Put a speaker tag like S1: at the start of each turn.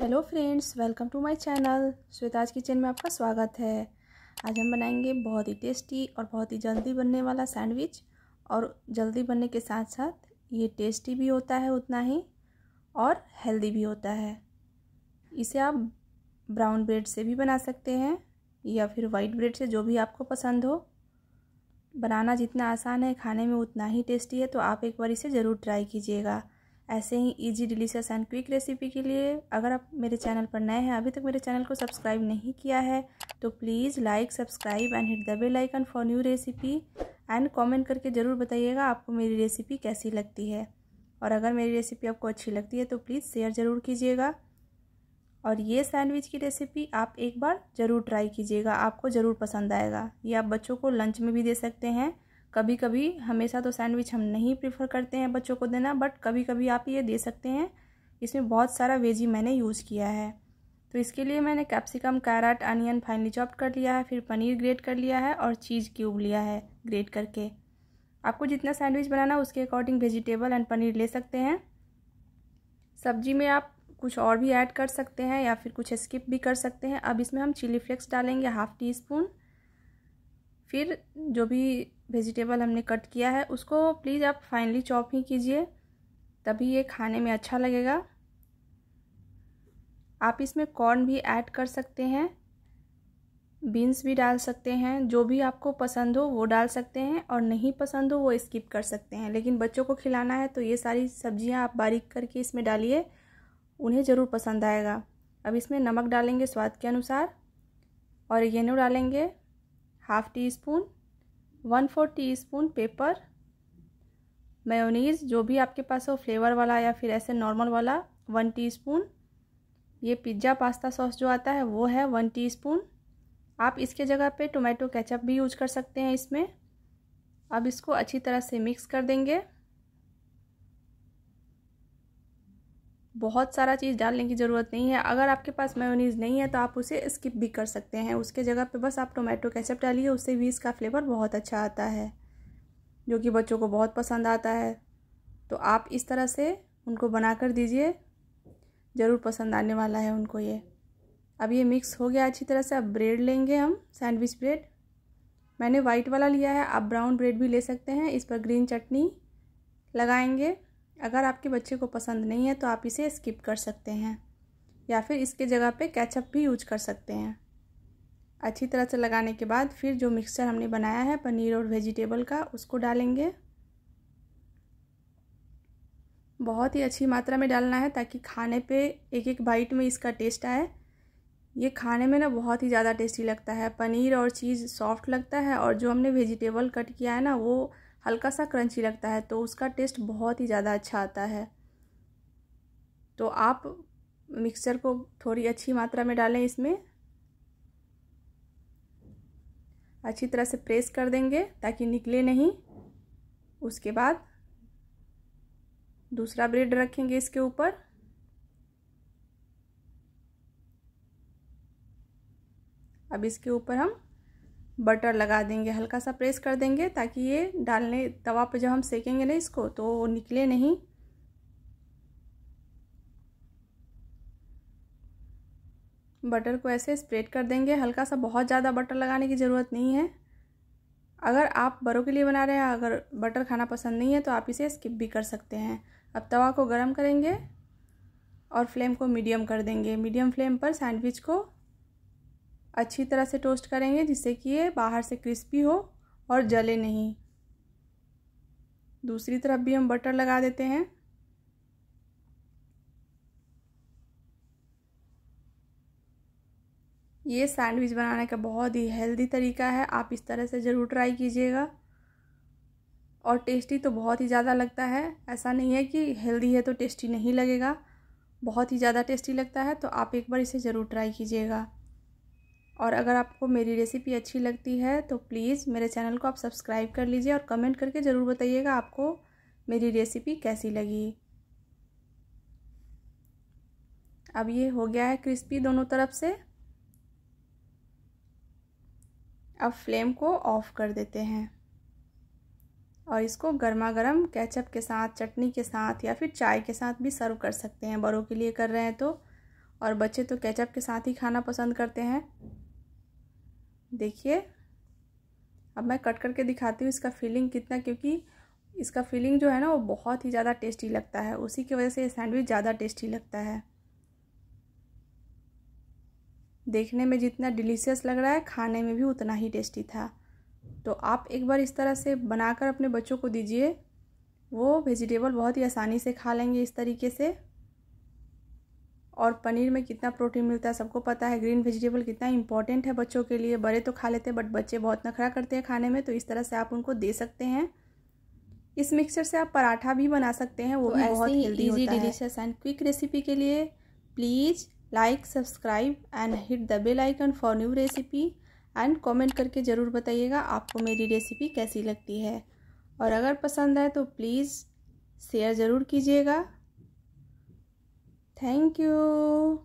S1: Hello friends welcome to my channel Shweta's kitchen में आपका स्वागत है आज हम बनाएंगे बहुत ही टेस्टी और बहुत ही जल्दी बनने वाला सैंडविच और जल्दी बनने के साथ साथ ये टेस्टी भी होता है उतना ही और हेल्दी भी होता है इसे आप ब्राउन ब्रेड से भी बना सकते हैं या फिर वाइट ब्रेड से जो भी आपको पसंद हो बनाना जितना आसान है खाने में उतना ही टेस्टी है तो आप एक बार इसे ज़रूर ट्राई कीजिएगा ऐसे ही easy delicious and quick recipe के लिए अगर आप मेरे चैनल पर नए हैं अभी तक मेरे चैनल को सब्सक्राइब नहीं किया है तो please like subscribe and hit the bell icon for new recipe and comment करके ज़रूर बताइएगा आपको मेरी रेसिपी कैसी लगती है और अगर मेरी रेसिपी आपको अच्छी लगती है तो प्लीज़ शेयर ज़रूर कीजिएगा और ये सैंडविच की रेसिपी आप एक बार ज़रूर ट्राई कीजिएगा आपको ज़रूर पसंद आएगा ये आप बच्चों को लंच में भी दे सकते हैं कभी कभी हमेशा तो सैंडविच हम नहीं प्रीफर करते हैं बच्चों को देना बट कभी कभी आप ये दे सकते हैं इसमें बहुत सारा वेजी मैंने यूज़ किया है तो इसके लिए मैंने capsicum carrot onion finely chop कर लिया है फिर पनीर ग्रेट कर लिया है और चीज़ क्यूब लिया है ग्रेट करके आपको जितना सैंडविच बनाना उसके अकॉर्डिंग वेजिटेबल एंड पनीर ले सकते हैं सब्जी में आप कुछ और भी ऐड कर सकते हैं या फिर कुछ स्किप भी कर सकते हैं अब इसमें हम चिली फ्लेक्स डालेंगे हाफ टी स्पून फिर जो भी वेजिटेबल हमने कट किया है उसको प्लीज़ आप फाइनली चॉप ही कीजिए तभी ये खाने में अच्छा लगेगा आप इसमें कॉर्न भी ऐड कर सकते हैं बीन्स भी डाल सकते हैं जो भी आपको पसंद हो वो डाल सकते हैं और नहीं पसंद हो वो स्किप कर सकते हैं लेकिन बच्चों को खिलाना है तो ये सारी सब्जियां आप बारीक करके इसमें डालिए उन्हें ज़रूर पसंद आएगा अब इसमें नमक डालेंगे स्वाद के अनुसार और येनो डालेंगे half teaspoon one four teaspoon pepper mayonnaise जो भी आपके पास हो फ्लेवर वाला या फिर ऐसे नॉर्मल वाला वन टीस्पून ये पिज्ज़ा पास्ता सॉस जो आता है वो है वन टीस्पून आप इसके जगह पे टोमेटो केचप भी यूज कर सकते हैं इसमें अब इसको अच्छी तरह से मिक्स कर देंगे बहुत सारा चीज़ डालने की ज़रूरत नहीं है अगर आपके पास मेयोनीज़ नहीं है तो आप उसे स्किप भी कर सकते हैं उसके जगह पे बस आप टोमेटो केचप डालिए उससे भी इसका फ्लेवर बहुत अच्छा आता है जो कि बच्चों को बहुत पसंद आता है तो आप इस तरह से उनको बना कर दीजिए ज़रूर पसंद आने वाला है उनको ये अब ये मिक्स हो गया अच्छी तरह से अब ब्रेड लेंगे हम सैंडविच ब्रेड मैंने वाइट वाला लिया है आप ब्राउन ब्रेड भी ले सकते हैं इस पर ग्रीन चटनी लगाएंगे अगर आपके बच्चे को पसंद नहीं है तो आप इसे स्किप कर सकते हैं या फिर इसके जगह पे कैचअप भी यूज कर सकते हैं अच्छी तरह से लगाने के बाद फिर जो मिक्सचर हमने बनाया है पनीर और वेजिटेबल का उसको डालेंगे बहुत ही अच्छी मात्रा में डालना है ताकि खाने पे एक एक बाइट में इसका टेस्ट आए ये खाने में ना बहुत ही ज़्यादा टेस्टी लगता है पनीर और चीज़ सॉफ्ट लगता है और जो हमने वेजिटेबल कट किया है ना वो हल्का सा क्रंची लगता है तो उसका टेस्ट बहुत ही ज़्यादा अच्छा आता है तो आप मिक्सचर को थोड़ी अच्छी मात्रा में डालें इसमें अच्छी तरह से प्रेस कर देंगे ताकि निकले नहीं उसके बाद दूसरा ब्रेड रखेंगे इसके ऊपर अब इसके ऊपर हम बटर लगा देंगे हल्का सा प्रेस कर देंगे ताकि ये डालने तवा पे जब हम सेकेंगे ना इसको तो वो निकले नहीं बटर को ऐसे स्प्रेड कर देंगे हल्का सा बहुत ज़्यादा बटर लगाने की ज़रूरत नहीं है अगर आप बड़ों के लिए बना रहे हैं अगर बटर खाना पसंद नहीं है तो आप इसे स्किप भी कर सकते हैं अब तवा को गर्म करेंगे और फ्लेम को मीडियम कर देंगे मीडियम फ्लेम पर सैंडविच को अच्छी तरह से टोस्ट करेंगे जिससे कि ये बाहर से क्रिस्पी हो और जले नहीं दूसरी तरफ भी हम बटर लगा देते हैं ये सैंडविच बनाने का बहुत ही हेल्दी तरीका है आप इस तरह से ज़रूर ट्राई कीजिएगा और टेस्टी तो बहुत ही ज़्यादा लगता है ऐसा नहीं है कि हेल्दी है तो टेस्टी नहीं लगेगा बहुत ही ज़्यादा टेस्टी लगता है तो आप एक बार इसे ज़रूर ट्राई कीजिएगा और अगर आपको मेरी रेसिपी अच्छी लगती है तो प्लीज़ मेरे चैनल को आप सब्सक्राइब कर लीजिए और कमेंट करके ज़रूर बताइएगा आपको मेरी रेसिपी कैसी लगी अब ये हो गया है क्रिस्पी दोनों तरफ से अब फ्लेम को ऑफ़ कर देते हैं और इसको गर्मा गर्म कैचअप के साथ चटनी के साथ या फिर चाय के साथ भी सर्व कर सकते हैं बड़ों के लिए कर रहे हैं तो और बच्चे तो कैचअप के साथ ही खाना पसंद करते हैं देखिए अब मैं कट करके दिखाती हूँ इसका फीलिंग कितना क्योंकि इसका फीलिंग जो है ना वो बहुत ही ज़्यादा टेस्टी लगता है उसी की वजह से ये सैंडविच ज़्यादा टेस्टी लगता है देखने में जितना डिलीशियस लग रहा है खाने में भी उतना ही टेस्टी था तो आप एक बार इस तरह से बनाकर अपने बच्चों को दीजिए वो वेजिटेबल बहुत ही आसानी से खा लेंगे इस तरीके से और पनीर में कितना प्रोटीन मिलता है सबको पता है ग्रीन वेजिटेबल कितना इंपॉर्टेंट है बच्चों के लिए बड़े तो खा लेते हैं बट बच्चे बहुत नखरा करते हैं खाने में तो इस तरह से आप उनको दे सकते हैं इस मिक्सचर से आप पराठा भी बना सकते हैं वो तो भी बहुत easy delicious and quick recipe के लिए please like subscribe and hit the bell icon for new recipe and comment करके ज़रूर बताइएगा आपको मेरी रेसिपी कैसी लगती है और अगर पसंद आए तो प्लीज़ शेयर ज़रूर कीजिएगा Thank you.